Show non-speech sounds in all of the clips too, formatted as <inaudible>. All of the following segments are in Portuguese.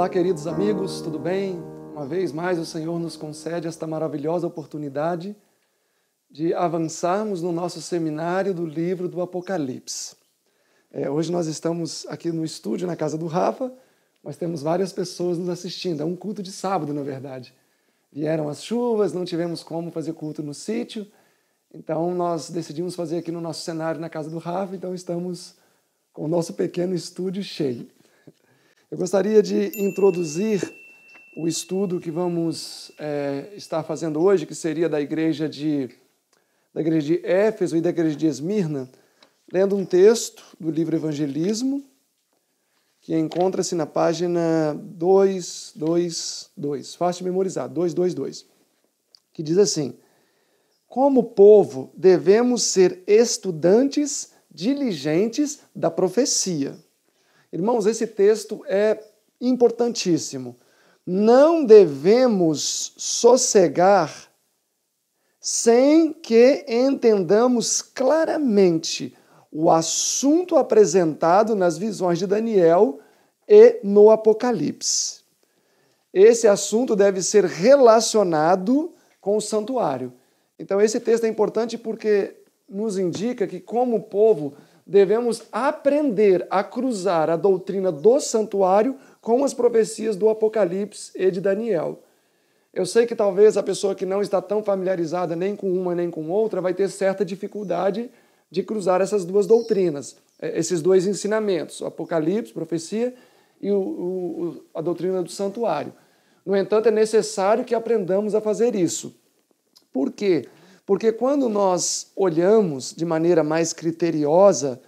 Olá, queridos amigos, tudo bem? Uma vez mais, o Senhor nos concede esta maravilhosa oportunidade de avançarmos no nosso seminário do livro do Apocalipse. É, hoje nós estamos aqui no estúdio, na casa do Rafa, mas temos várias pessoas nos assistindo. É um culto de sábado, na verdade. Vieram as chuvas, não tivemos como fazer culto no sítio, então nós decidimos fazer aqui no nosso cenário, na casa do Rafa, então estamos com o nosso pequeno estúdio cheio. Eu gostaria de introduzir o estudo que vamos é, estar fazendo hoje, que seria da igreja de da igreja de Éfeso e da igreja de Esmirna, lendo um texto do livro Evangelismo, que encontra-se na página 222, fácil de memorizar, 222, que diz assim: Como povo, devemos ser estudantes diligentes da profecia Irmãos, esse texto é importantíssimo. Não devemos sossegar sem que entendamos claramente o assunto apresentado nas visões de Daniel e no Apocalipse. Esse assunto deve ser relacionado com o santuário. Então, esse texto é importante porque nos indica que, como o povo devemos aprender a cruzar a doutrina do santuário com as profecias do Apocalipse e de Daniel. Eu sei que talvez a pessoa que não está tão familiarizada nem com uma nem com outra vai ter certa dificuldade de cruzar essas duas doutrinas, é, esses dois ensinamentos, o Apocalipse, profecia, e o, o, a doutrina do santuário. No entanto, é necessário que aprendamos a fazer isso. Por quê? Porque porque quando nós olhamos de maneira mais criteriosa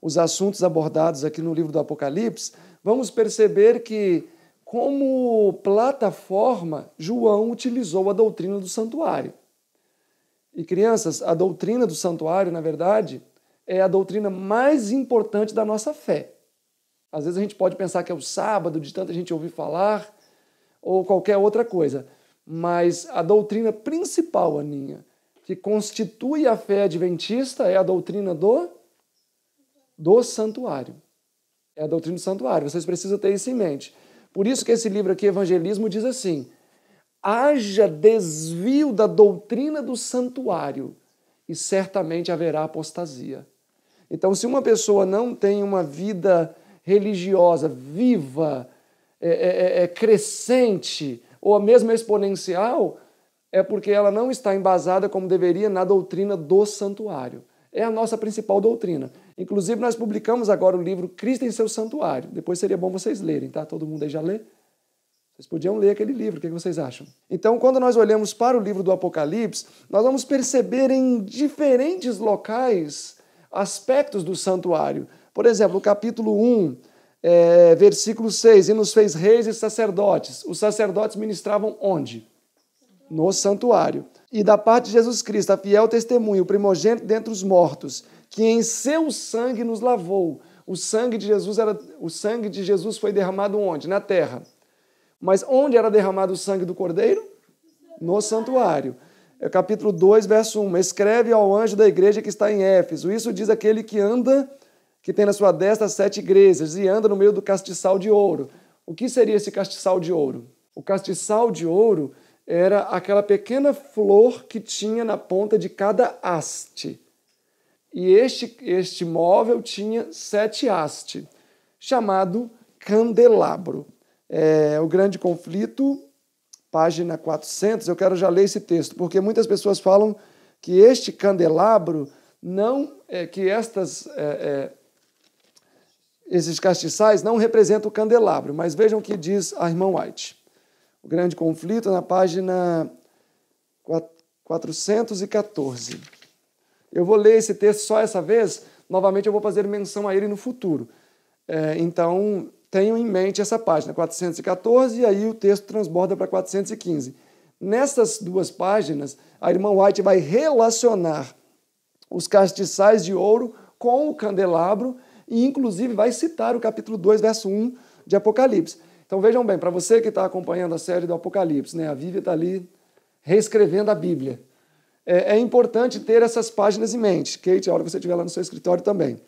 os assuntos abordados aqui no livro do Apocalipse, vamos perceber que, como plataforma, João utilizou a doutrina do santuário. E crianças, a doutrina do santuário, na verdade, é a doutrina mais importante da nossa fé. Às vezes a gente pode pensar que é o sábado, de tanta gente ouvir falar, ou qualquer outra coisa. Mas a doutrina principal, Aninha, que constitui a fé adventista é a doutrina do, do santuário. É a doutrina do santuário. Vocês precisam ter isso em mente. Por isso que esse livro aqui, Evangelismo, diz assim: haja desvio da doutrina do santuário, e certamente haverá apostasia. Então, se uma pessoa não tem uma vida religiosa viva, é, é, é, é crescente, ou mesmo exponencial, é porque ela não está embasada como deveria na doutrina do santuário. É a nossa principal doutrina. Inclusive, nós publicamos agora o livro Cristo em seu Santuário. Depois seria bom vocês lerem, tá? Todo mundo aí já lê? Vocês podiam ler aquele livro, o que é vocês acham? Então, quando nós olhamos para o livro do Apocalipse, nós vamos perceber em diferentes locais aspectos do santuário. Por exemplo, o capítulo 1, é, eh, versículo 6: E nos fez reis e sacerdotes. Os sacerdotes ministravam onde? no santuário. E da parte de Jesus Cristo, a fiel testemunha, o primogênito dentre os mortos, que em seu sangue nos lavou. O sangue de Jesus era o sangue de Jesus foi derramado onde? Na terra. Mas onde era derramado o sangue do cordeiro? No santuário. É capítulo 2, verso 1. Escreve ao anjo da igreja que está em Éfeso. Isso diz aquele que anda, que tem na sua destra sete igrejas e anda no meio do castiçal de ouro. O que seria esse castiçal de ouro? O castiçal de ouro era aquela pequena flor que tinha na ponta de cada haste. E este, este móvel tinha sete hastes, chamado candelabro. É, o Grande Conflito, página 400, eu quero já ler esse texto, porque muitas pessoas falam que este candelabro não, é, que estas, é, é esses castiçais não representam o candelabro, mas vejam o que diz a irmã White. O Grande Conflito, na página 414. Eu vou ler esse texto só essa vez, novamente eu vou fazer menção a ele no futuro. É, então, tenham em mente essa página, 414, e aí o texto transborda para 415. Nessas duas páginas, a irmã White vai relacionar os castiçais de ouro com o candelabro e, inclusive, vai citar o capítulo 2, verso 1 de Apocalipse. Então vejam bem, para você que está acompanhando a série do Apocalipse, né? a Vivi está ali reescrevendo a Bíblia. É, é, importante ter essas páginas em mente. Kate, a hora que você estiver lá no seu escritório também.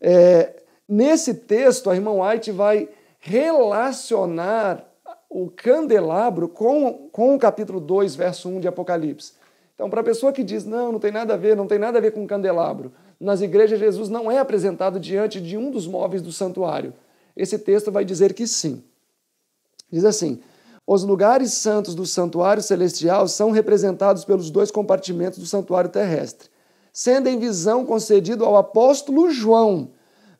É, nesse texto, a irmã White vai relacionar o candelabro com, com o capítulo 2, verso 1 de Apocalipse. Então, para a pessoa que diz, não, não tem nada a ver, não tem nada a ver com candelabro, nas igrejas Jesus não é apresentado diante de um dos móveis do santuário. Esse texto vai dizer que sim. Diz assim: Os lugares santos do santuário celestial são representados pelos dois compartimentos do santuário terrestre, sendo em visão concedido ao apóstolo João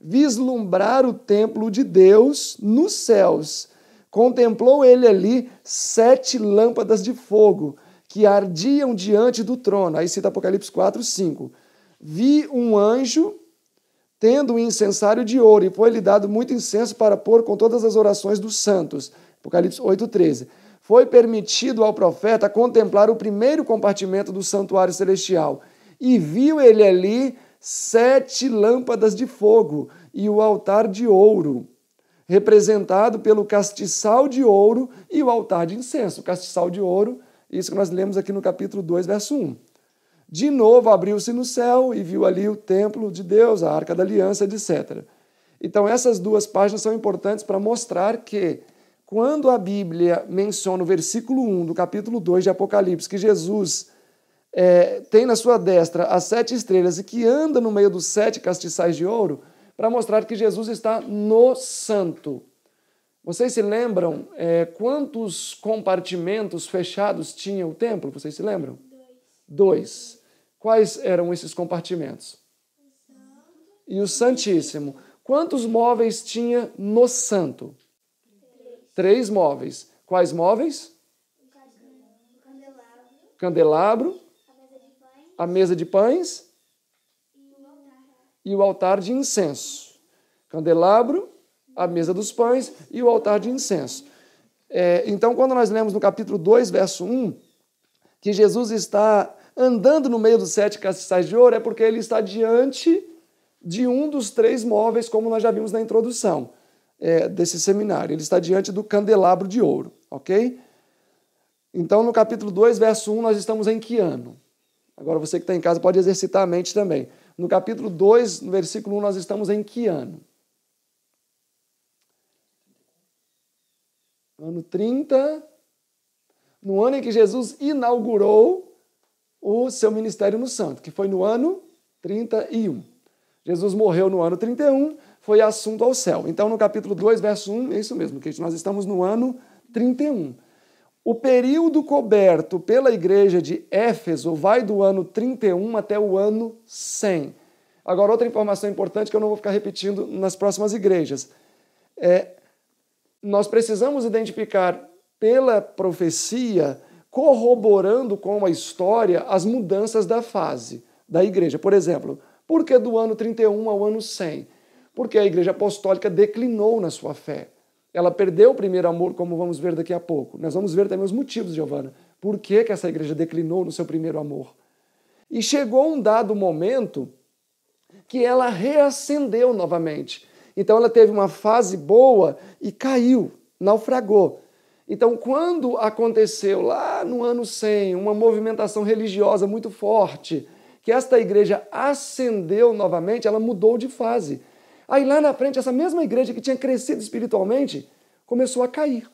vislumbrar o templo de Deus nos céus. Contemplou ele ali sete lâmpadas de fogo que ardiam diante do trono. Aí cita Apocalipse 4, 5. Vi um anjo tendo um incensário de ouro, e foi-lhe dado muito incenso para pôr com todas as orações dos santos. Apocalipse 8,13. Foi permitido ao profeta contemplar o primeiro compartimento do santuário celestial. E viu ele ali sete lâmpadas de fogo e o altar de ouro, representado pelo castiçal de ouro e o altar de incenso. castiçal de ouro, isso que nós lemos aqui no capítulo 2, verso 1. De novo abriu-se no céu e viu ali o templo de Deus, a arca da aliança, etc. Então, essas duas páginas são importantes para mostrar que quando a Bíblia menciona o versículo 1 do capítulo 2 de Apocalipse, que Jesus é, tem na sua destra as sete estrelas e que anda no meio dos sete castiçais de ouro, para mostrar que Jesus está no santo. Vocês se lembram é, quantos compartimentos fechados tinha o templo? Vocês se lembram? Dois. Dois. Quais eram esses compartimentos? e o Santíssimo. Quantos móveis tinha no santo? três móveis. Quais móveis? O candelabro, a, mesa a mesa de pães e o altar, e o altar de incenso. Candelabro, a mesa dos pães e o altar de incenso. É, então, quando nós lemos no capítulo 2, verso 1, que Jesus está andando no meio dos sete castiçais de ouro, é porque ele está diante de um dos três móveis, como nós já vimos na introdução é, desse seminário. Ele está diante do candelabro de ouro, ok? Então, no capítulo 2, verso 1, nós estamos em que ano? Agora, você que está em casa pode exercitar a mente também. No capítulo 2, no versículo 1, nós estamos em que ano? No Ano 30, no ano em que Jesus inaugurou o seu ministério no Santo, que foi no ano 31. Jesus morreu no ano 31, foi assunto ao céu. Então, no capítulo 2, verso 1, é isso mesmo, que nós estamos no ano 31. O período coberto pela igreja de Éfeso vai do ano 31 até o ano 100. Agora, outra informação importante que eu não vou ficar repetindo nas próximas igrejas. É, nós precisamos identificar pela profecia, corroborando com a história, as mudanças da fase da igreja. Por exemplo, por que do ano 31 ao ano 100? porque a Igreja Apostólica declinou na sua fé. Ela perdeu o primeiro amor, como vamos ver daqui a pouco. Nós vamos ver também os motivos, Giovana. Por que, que essa igreja declinou no seu primeiro amor? E chegou um dado momento que ela reacendeu novamente. Então ela teve uma fase boa e caiu, naufragou. Então, quando aconteceu lá no ano 100 uma movimentação religiosa muito forte, que esta igreja ascendeu novamente, ela mudou de fase. Aí lá na frente, essa mesma igreja que tinha crescido espiritualmente começou a cair.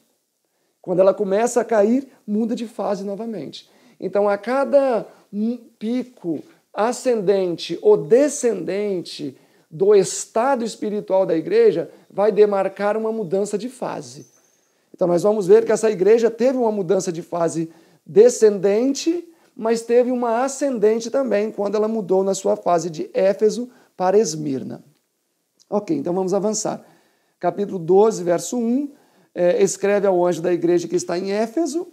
Quando ela começa a cair, muda de fase novamente. Então, a cada pico ascendente ou descendente do estado espiritual da igreja, vai demarcar uma mudança de fase. Então, nós vamos ver que essa igreja teve uma mudança de fase descendente, mas teve uma ascendente também quando ela mudou na sua fase de Éfeso para Esmirna. Ok, então vamos avançar. Capítulo 12, verso 1, é, escreve ao anjo da igreja que está em Éfeso,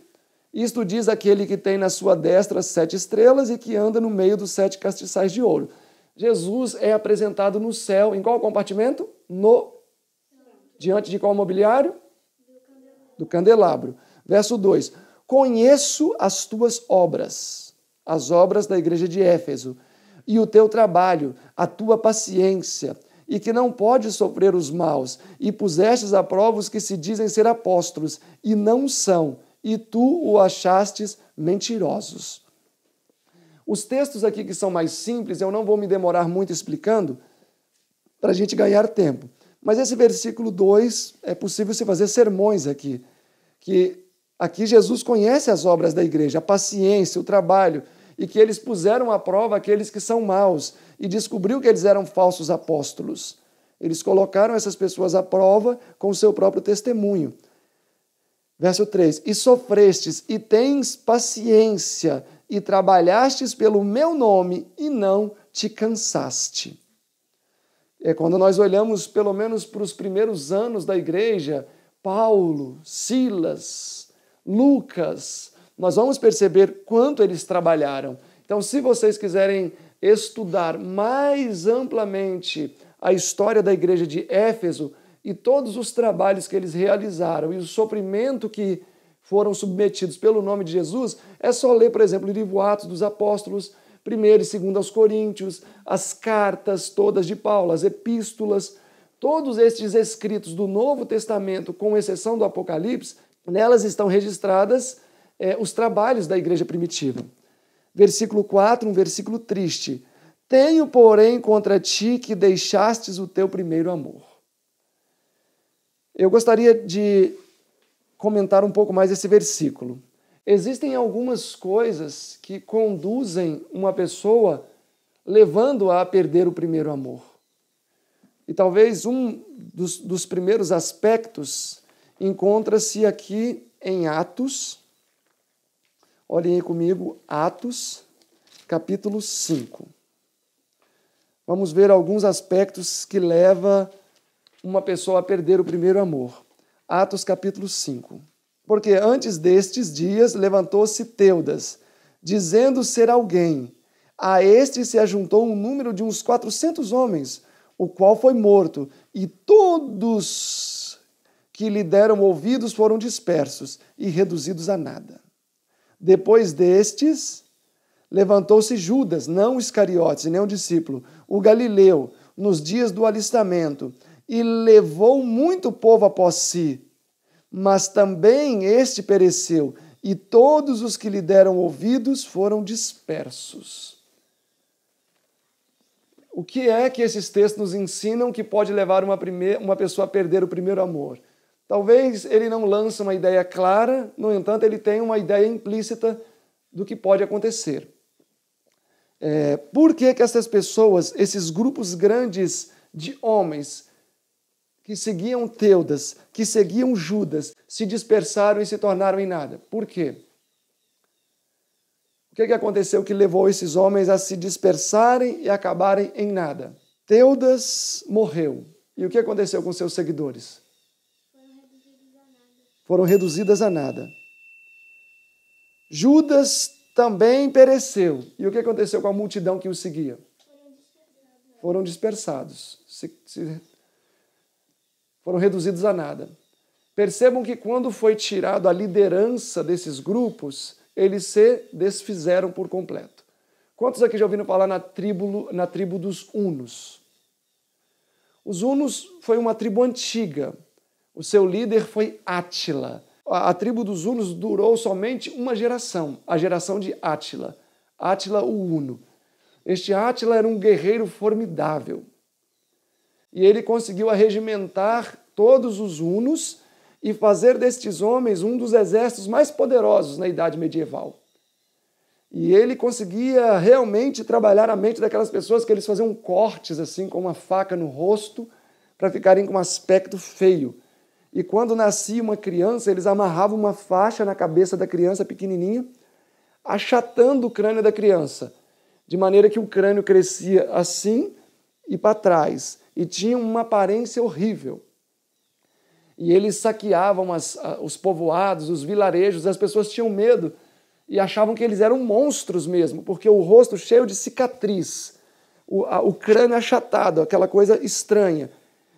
isto diz aquele que tem na sua destra sete estrelas e que anda no meio dos sete castiçais de ouro. Jesus é apresentado no céu, em qual compartimento? No. Diante de qual mobiliário? Do candelabro. Verso 2: Conheço as tuas obras, as obras da igreja de Éfeso, e o teu trabalho, a tua paciência e que não pode sofrer os maus, e pusestes a prova os que se dizem ser apóstolos, e não são, e tu o achastes mentirosos. Os textos aqui que são mais simples, eu não vou me demorar muito explicando, para a gente ganhar tempo. Mas esse versículo 2, é possível se fazer sermões aqui, que aqui Jesus conhece as obras da igreja, a paciência, o trabalho, e que eles puseram à prova aqueles que são maus, e descobriu que eles eram falsos apóstolos. Eles colocaram essas pessoas à prova com o seu próprio testemunho. Verso 3: E sofrestes, e tens paciência, e trabalhastes pelo meu nome, e não te cansaste. É quando nós olhamos, pelo menos, para os primeiros anos da igreja, Paulo, Silas, Lucas, nós vamos perceber quanto eles trabalharam. Então, se vocês quiserem estudar mais amplamente a história da igreja de Éfeso e todos os trabalhos que eles realizaram e o sofrimento que foram submetidos pelo nome de Jesus, é só ler, por exemplo, o livro Atos dos Apóstolos, 1 e 2 aos Coríntios, as cartas todas de Paulo, as epístolas, todos estes escritos do Novo Testamento, com exceção do Apocalipse, nelas estão registradas é, os trabalhos da igreja primitiva. Versículo 4, um versículo triste. Tenho, porém, contra ti que deixastes o teu primeiro amor. Eu gostaria de comentar um pouco mais esse versículo. Existem algumas coisas que conduzem uma pessoa levando-a a perder o primeiro amor. E talvez um dos, dos primeiros aspectos encontra-se aqui em Atos, Olhem aí comigo Atos, capítulo 5. Vamos ver alguns aspectos que leva uma pessoa a perder o primeiro amor. Atos capítulo 5. Porque antes destes dias levantou-se Teudas, dizendo ser alguém. A este se ajuntou um número de uns quatrocentos homens, o qual foi morto, e todos que lhe deram ouvidos foram dispersos e reduzidos a nada. Depois destes, levantou-se Judas, não Iscariotes, nem o discípulo, o Galileu, nos dias do alistamento, e levou muito povo após si. Mas também este pereceu, e todos os que lhe deram ouvidos foram dispersos. O que é que esses textos nos ensinam que pode levar uma, primeira, uma pessoa a perder o primeiro amor? Talvez ele não lance uma ideia clara, no entanto, ele tem uma ideia implícita do que pode acontecer. É, por que, que essas pessoas, esses grupos grandes de homens que seguiam Teudas, que seguiam Judas, se dispersaram e se tornaram em nada? Por quê? O que, que aconteceu que levou esses homens a se dispersarem e acabarem em nada? Teudas morreu. E o que aconteceu com seus seguidores? foram reduzidas a nada. Judas também pereceu. E o que aconteceu com a multidão que o seguia? Foram dispersados. Se, se, foram reduzidos a nada. Percebam que quando foi tirado a liderança desses grupos, eles se desfizeram por completo. Quantos aqui já ouviram falar na tribo, na tribo dos Hunos? Os Hunos foi uma tribo antiga, o seu líder foi Átila. A tribo dos Hunos durou somente uma geração, a geração de Átila. Átila o Uno. Este Átila era um guerreiro formidável. E ele conseguiu arregimentar todos os Hunos e fazer destes homens um dos exércitos mais poderosos na Idade Medieval. E ele conseguia realmente trabalhar a mente daquelas pessoas que eles faziam cortes assim com uma faca no rosto para ficarem com um aspecto feio. E quando nascia uma criança, eles amarravam uma faixa na cabeça da criança pequenininha, achatando o crânio da criança, de maneira que o crânio crescia assim e para trás, e tinha uma aparência horrível. E eles saqueavam as, os povoados, os vilarejos, as pessoas tinham medo e achavam que eles eram monstros mesmo, porque o rosto cheio de cicatriz, o, a, o crânio achatado, aquela coisa estranha.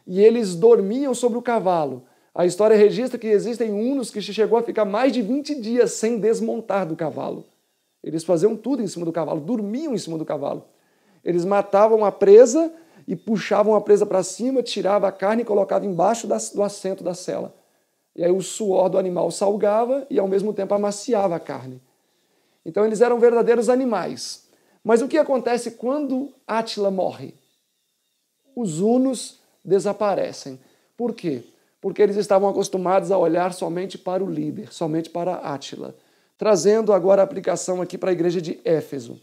E eles dormiam sobre o cavalo a história registra que existem hunos que chegou a ficar mais de 20 dias sem desmontar do cavalo. Eles faziam tudo em cima do cavalo, dormiam em cima do cavalo. Eles matavam a presa e puxavam a presa para cima, tirava a carne e colocava embaixo do assento da cela. E aí o suor do animal salgava e ao mesmo tempo amaciava a carne. Então eles eram verdadeiros animais. Mas o que acontece quando Átila morre? Os hunos desaparecem. Por quê? porque eles estavam acostumados a olhar somente para o líder, somente para Átila. Trazendo agora a aplicação aqui para a igreja de Éfeso.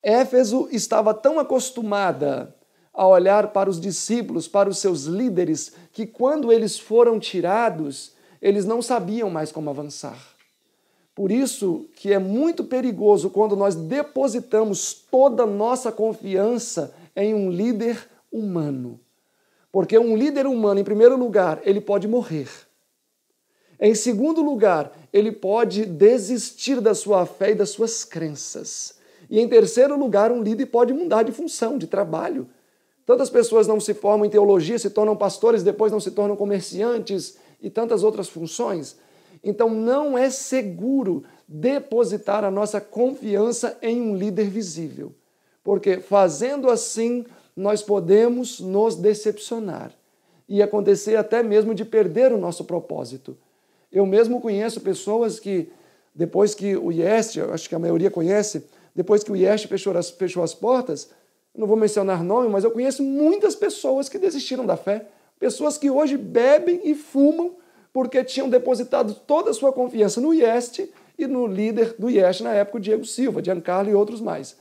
Éfeso estava tão acostumada a olhar para os discípulos, para os seus líderes, que quando eles foram tirados, eles não sabiam mais como avançar. Por isso que é muito perigoso quando nós depositamos toda a nossa confiança em um líder humano. Porque um líder humano, em primeiro lugar, ele pode morrer. Em segundo lugar, ele pode desistir da sua fé e das suas crenças. E em terceiro lugar, um líder pode mudar de função, de trabalho. Tantas pessoas não se formam em teologia, se tornam pastores, depois não se tornam comerciantes e tantas outras funções. Então não é seguro depositar a nossa confiança em um líder visível, porque fazendo assim, nós podemos nos decepcionar e acontecer até mesmo de perder o nosso propósito. Eu mesmo conheço pessoas que, depois que o Ieste, acho que a maioria conhece, depois que o Ieste fechou as, fechou as portas, não vou mencionar nome, mas eu conheço muitas pessoas que desistiram da fé, pessoas que hoje bebem e fumam porque tinham depositado toda a sua confiança no IEST e no líder do IEST na época, o Diego Silva, Giancarlo e outros mais.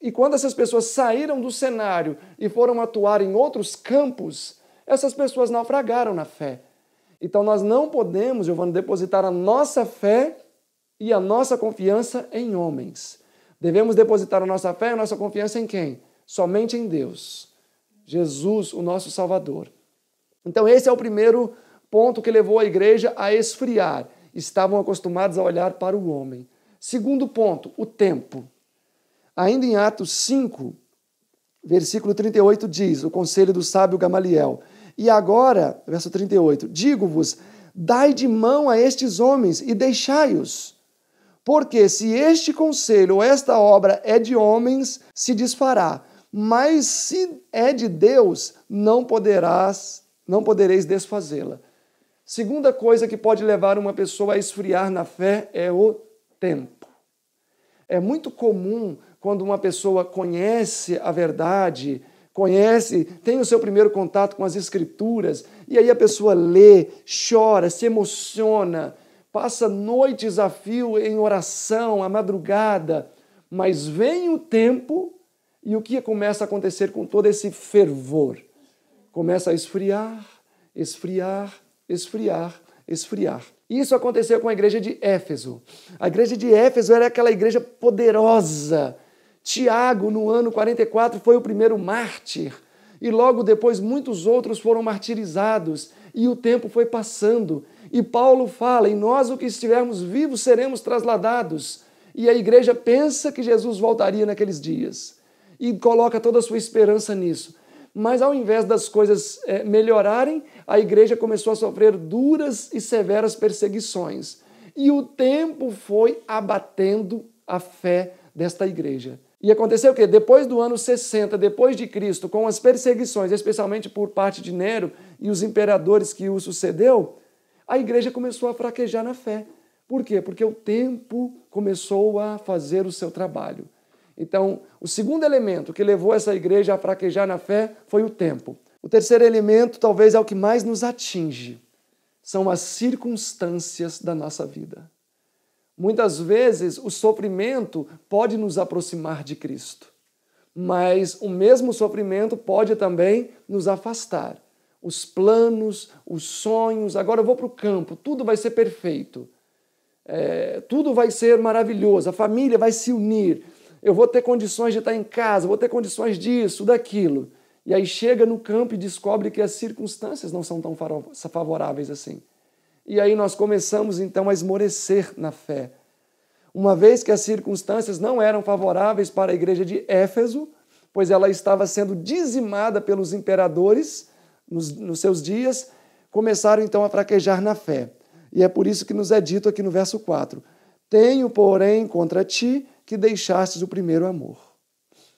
E quando essas pessoas saíram do cenário e foram atuar em outros campos, essas pessoas naufragaram na fé. Então nós não podemos, Giovanni, depositar a nossa fé e a nossa confiança em homens. Devemos depositar a nossa fé e a nossa confiança em quem? Somente em Deus. Jesus, o nosso Salvador. Então esse é o primeiro ponto que levou a igreja a esfriar. Estavam acostumados a olhar para o homem. Segundo ponto, o tempo. Ainda em Atos 5, versículo 38 diz: O conselho do sábio Gamaliel. E agora, verso 38, digo-vos: dai de mão a estes homens e deixai-os. Porque se este conselho ou esta obra é de homens, se desfará, mas se é de Deus, não poderás, não podereis desfazê-la. Segunda coisa que pode levar uma pessoa a esfriar na fé é o tempo. É muito comum quando uma pessoa conhece a verdade, conhece, tem o seu primeiro contato com as Escrituras, e aí a pessoa lê, chora, se emociona, passa noites a fio em oração, à madrugada, mas vem o tempo e o que começa a acontecer com todo esse fervor? Começa a esfriar, esfriar, esfriar, esfriar. Isso aconteceu com a igreja de Éfeso. A igreja de Éfeso era aquela igreja poderosa, Tiago, no ano 44, foi o primeiro mártir. E logo depois, muitos outros foram martirizados. E o tempo foi passando. E Paulo fala: em nós, o que estivermos vivos, seremos trasladados. E a igreja pensa que Jesus voltaria naqueles dias. E coloca toda a sua esperança nisso. Mas ao invés das coisas é, melhorarem, a igreja começou a sofrer duras e severas perseguições. E o tempo foi abatendo a fé desta igreja. E aconteceu o quê? Depois do ano 60, depois de Cristo, com as perseguições, especialmente por parte de Nero e os imperadores que o sucedeu, a igreja começou a fraquejar na fé. Por quê? Porque o tempo começou a fazer o seu trabalho. Então, o segundo elemento que levou essa igreja a fraquejar na fé foi o tempo. O terceiro elemento, talvez, é o que mais nos atinge: são as circunstâncias da nossa vida. Muitas vezes o sofrimento pode nos aproximar de Cristo, mas o mesmo sofrimento pode também nos afastar. Os planos, os sonhos, agora eu vou para o campo, tudo vai ser perfeito, é, tudo vai ser maravilhoso, a família vai se unir, eu vou ter condições de estar em casa, vou ter condições disso, daquilo. E aí chega no campo e descobre que as circunstâncias não são tão favoráveis assim. E aí nós começamos então a esmorecer na fé. Uma vez que as circunstâncias não eram favoráveis para a igreja de Éfeso, pois ela estava sendo dizimada pelos imperadores nos, nos seus dias, começaram então a fraquejar na fé. E é por isso que nos é dito aqui no verso 4: Tenho, porém, contra ti que deixastes o primeiro amor.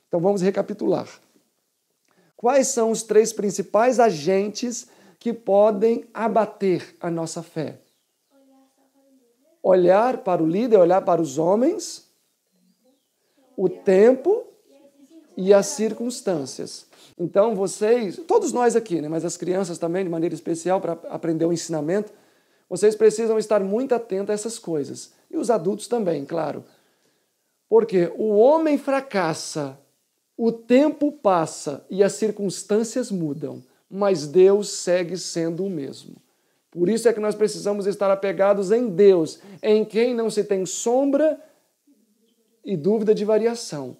Então vamos recapitular. Quais são os três principais agentes que podem abater a nossa fé. Olhar para o líder, olhar para os homens, o tempo e as circunstâncias. Então, vocês, todos nós aqui, né, mas as crianças também, de maneira especial, para aprender o ensinamento, vocês precisam estar muito atentos a essas coisas. E os adultos também, claro. Porque o homem fracassa, o tempo passa e as circunstâncias mudam mas Deus segue sendo o mesmo. Por isso é que nós precisamos estar apegados em Deus, em quem não se tem sombra e dúvida de variação.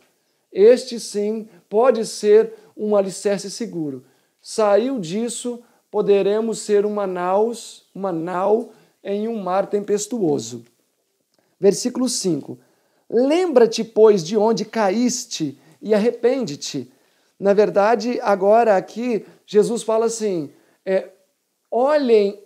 Este sim pode ser um alicerce seguro. Saiu disso, poderemos ser uma naus, uma nau em um mar tempestuoso. Versículo 5. Lembra-te, pois, de onde caíste e arrepende-te na verdade, agora aqui, Jesus fala assim: é, olhem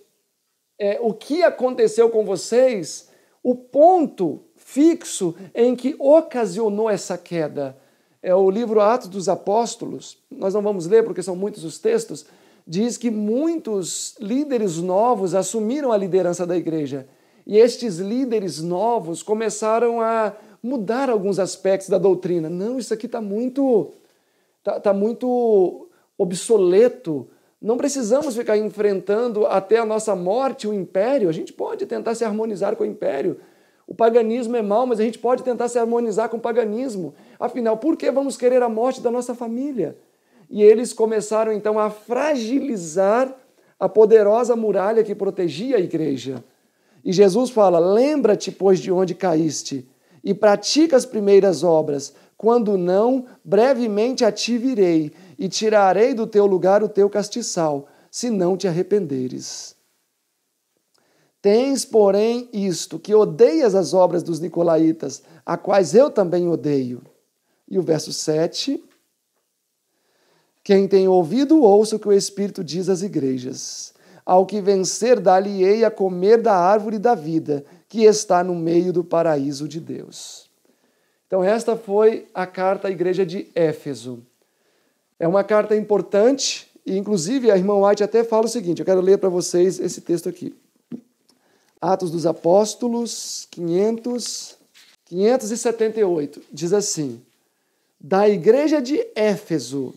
é, o que aconteceu com vocês, o ponto fixo em que ocasionou essa queda. É o livro Atos dos Apóstolos, nós não vamos ler porque são muitos os textos, diz que muitos líderes novos assumiram a liderança da igreja. E estes líderes novos começaram a mudar alguns aspectos da doutrina. Não, isso aqui está muito Está tá muito obsoleto. Não precisamos ficar enfrentando até a nossa morte o império. A gente pode tentar se harmonizar com o império. O paganismo é mau, mas a gente pode tentar se harmonizar com o paganismo. Afinal, por que vamos querer a morte da nossa família? E eles começaram então a fragilizar a poderosa muralha que protegia a igreja. E Jesus fala: Lembra-te, pois, de onde caíste e pratica as primeiras obras. Quando não, brevemente a ti virei e tirarei do teu lugar o teu castiçal, se não te arrependeres. Tens, porém, isto, que odeias as obras dos nicolaítas, a quais eu também odeio. E o verso 7. Quem tem ouvido, ouça o que o Espírito diz às igrejas. Ao que vencer, dá lhe ei a comer da árvore da vida, que está no meio do paraíso de Deus. Então, esta foi a carta à igreja de Éfeso. É uma carta importante, e inclusive a irmã White até fala o seguinte: eu quero ler para vocês esse texto aqui. Atos dos Apóstolos 500, 578. Diz assim: Da igreja de Éfeso,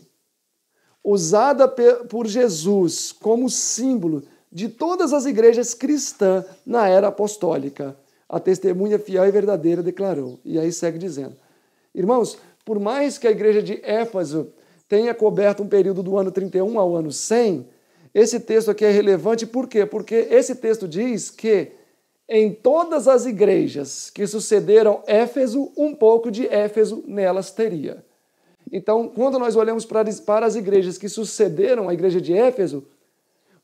usada por Jesus como símbolo de todas as igrejas cristãs na era apostólica. A testemunha fiel e verdadeira declarou. E aí segue dizendo: Irmãos, por mais que a igreja de Éfaso tenha coberto um período do ano 31 ao ano 100, esse texto aqui é relevante por quê? Porque esse texto diz que em todas as igrejas que sucederam Éfeso, um pouco de Éfeso nelas teria. Então, quando nós olhamos para as igrejas que sucederam a igreja de Éfeso,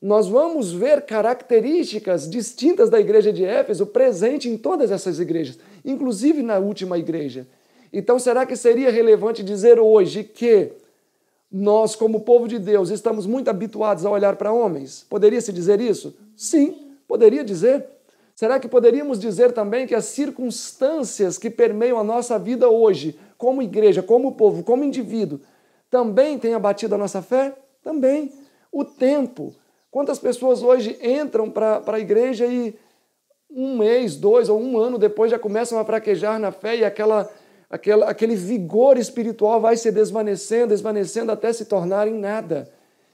nós vamos ver características distintas da igreja de Éfeso presente em todas essas igrejas, inclusive na última igreja. Então, será que seria relevante dizer hoje que nós, como povo de Deus, estamos muito habituados a olhar para homens? Poderia se dizer isso? Sim, poderia dizer. Será que poderíamos dizer também que as circunstâncias que permeiam a nossa vida hoje, como igreja, como povo, como indivíduo, também têm abatido a nossa fé? Também. O tempo, Quantas pessoas hoje entram para a igreja e um mês, dois ou um ano depois já começam a fraquejar na fé e aquela, aquela, aquele vigor espiritual vai se desvanecendo, desvanecendo até se tornar em nada.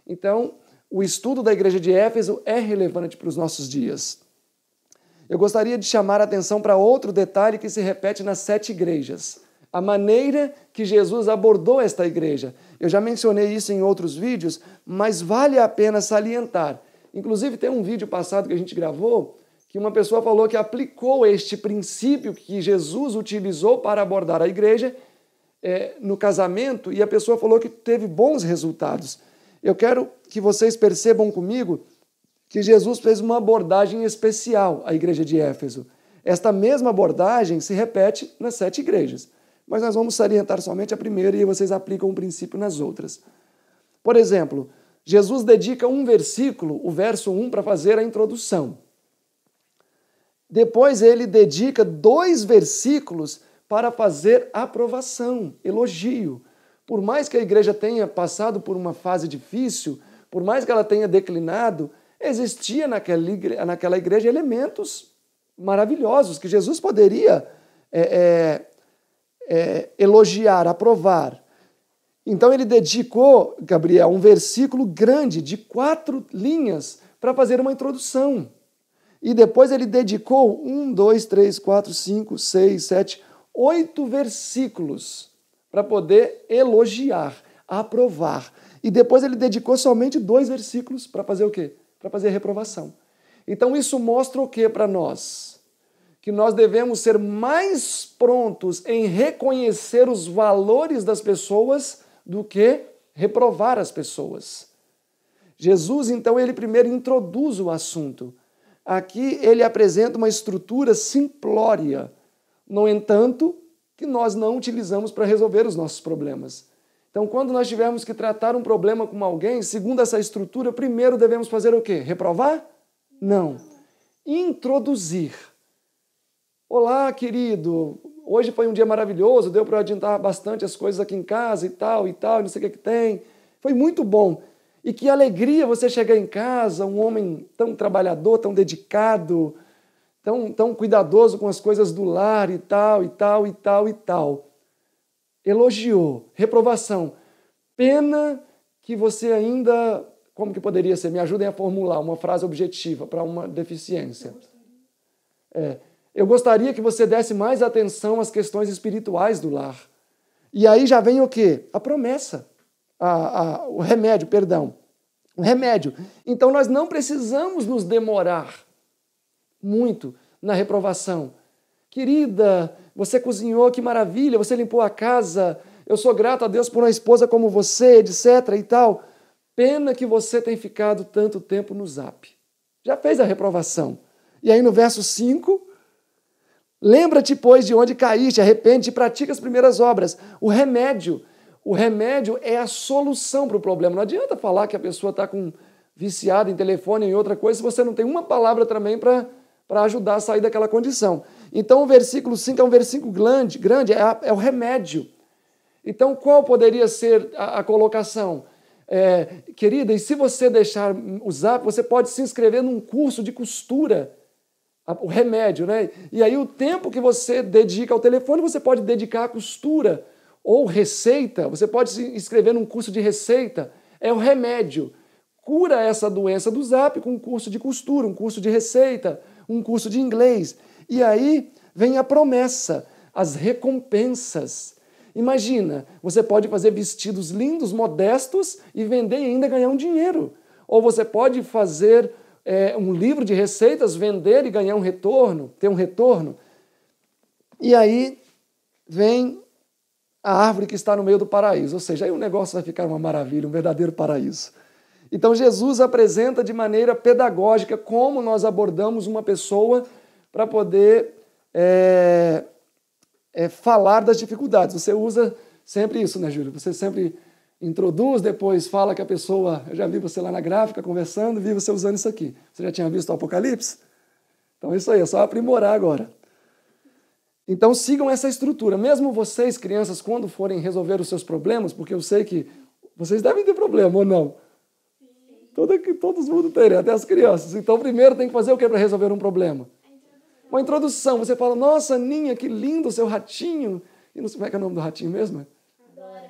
Então, o estudo da igreja de Éfeso é relevante para os nossos dias. Eu gostaria de chamar a atenção para outro detalhe que se repete nas sete igrejas: a maneira que Jesus abordou esta igreja. Eu já mencionei isso em outros vídeos, mas vale a pena salientar. Inclusive, tem um vídeo passado que a gente gravou que uma pessoa falou que aplicou este princípio que Jesus utilizou para abordar a igreja é, no casamento e a pessoa falou que teve bons resultados. Eu quero que vocês percebam comigo que Jesus fez uma abordagem especial à igreja de Éfeso. Esta mesma abordagem se repete nas sete igrejas mas nós vamos salientar somente a primeira e vocês aplicam o um princípio nas outras. Por exemplo, Jesus dedica um versículo, o verso 1, para fazer a introdução. Depois ele dedica dois versículos para fazer aprovação, elogio. Por mais que a igreja tenha passado por uma fase difícil, por mais que ela tenha declinado, existia naquela igreja, naquela igreja elementos maravilhosos que Jesus poderia é, é, é, elogiar, aprovar. Então ele dedicou, Gabriel, um versículo grande de quatro linhas para fazer uma introdução. E depois ele dedicou um, dois, três, quatro, cinco, seis, sete, oito versículos para poder elogiar, aprovar. E depois ele dedicou somente dois versículos para fazer o quê? Para fazer reprovação. Então isso mostra o que para nós? que nós devemos ser mais prontos em reconhecer os valores das pessoas do que reprovar as pessoas. Jesus, então, ele primeiro introduz o assunto. Aqui ele apresenta uma estrutura simplória, no entanto, que nós não utilizamos para resolver os nossos problemas. Então, quando nós tivermos que tratar um problema com alguém, segundo essa estrutura, primeiro devemos fazer o quê? Reprovar? Não. Introduzir Olá, querido. Hoje foi um dia maravilhoso, deu para adiantar bastante as coisas aqui em casa e tal e tal, não sei o que, é que tem. Foi muito bom. E que alegria você chegar em casa, um homem tão trabalhador, tão dedicado, tão, tão cuidadoso com as coisas do lar e tal, e tal, e tal, e tal. Elogiou, reprovação. Pena que você ainda. Como que poderia ser? Me ajudem a formular uma frase objetiva para uma deficiência. É. Eu gostaria que você desse mais atenção às questões espirituais do lar. E aí já vem o quê? A promessa. A, a, o remédio, perdão. O remédio. Então nós não precisamos nos demorar muito na reprovação. Querida, você cozinhou, que maravilha, você limpou a casa, eu sou grato a Deus por uma esposa como você, etc. e tal. Pena que você tem ficado tanto tempo no zap. Já fez a reprovação. E aí no verso 5, Lembra-te, pois, de onde caíste, arrepende e pratica as primeiras obras. O remédio. O remédio é a solução para o problema. Não adianta falar que a pessoa está com viciada em telefone e outra coisa se você não tem uma palavra também para ajudar a sair daquela condição. Então, o versículo 5 é um versículo grande, grande é, a, é o remédio. Então, qual poderia ser a, a colocação? É, querida, e se você deixar usar, você pode se inscrever num curso de costura o remédio, né? E aí o tempo que você dedica ao telefone, você pode dedicar à costura ou receita, você pode se inscrever num curso de receita, é o remédio. Cura essa doença do Zap com um curso de costura, um curso de receita, um curso de inglês. E aí vem a promessa, as recompensas. Imagina, você pode fazer vestidos lindos, modestos e vender e ainda ganhar um dinheiro. Ou você pode fazer é, um livro de receitas, vender e ganhar um retorno, ter um retorno. E aí vem a árvore que está no meio do paraíso, ou seja, aí o negócio vai ficar uma maravilha, um verdadeiro paraíso. Então Jesus apresenta de maneira pedagógica como nós abordamos uma pessoa para poder é, é, falar das dificuldades. Você usa sempre isso, né, Júlio? Você sempre introduz, depois fala que a pessoa, eu já vi você lá na gráfica conversando, vi você usando isso aqui. Você já tinha visto o Apocalipse? Então, isso aí, é só aprimorar agora. Então, sigam essa estrutura. Mesmo vocês, crianças, quando forem resolver os seus problemas, porque eu sei que vocês devem ter problema ou não. Todo, todos mundo tem, até as crianças. Então, primeiro tem que fazer o que para resolver um problema? Uma introdução. Você fala, nossa, Ninha, que lindo o seu ratinho. E não sei como é que é o nome do ratinho mesmo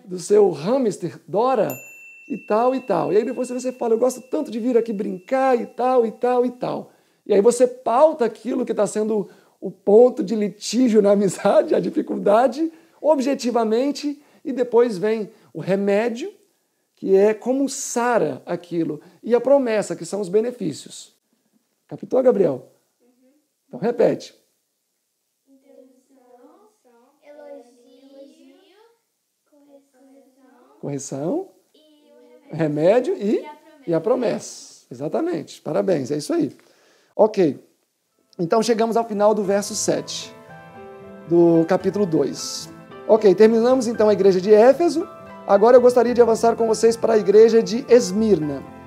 do seu hamster Dora e tal e tal. E aí depois você fala, eu gosto tanto de vir aqui brincar e tal e tal e tal. E aí você pauta aquilo que está sendo o ponto de litígio na <laughs> amizade, a dificuldade, objetivamente, e depois vem o remédio, que é como sara aquilo, e a promessa, que são os benefícios. Capitou, Gabriel? Uhum. Então repete. correção, e remédio, remédio e, e, a e, a promessa. Exatamente. Parabéns, é isso aí. Ok. Então chegamos ao final do verso 7 do capítulo 2. Ok, terminamos então a igreja de Éfeso. Agora eu gostaria de avançar com vocês para a igreja de Esmirna.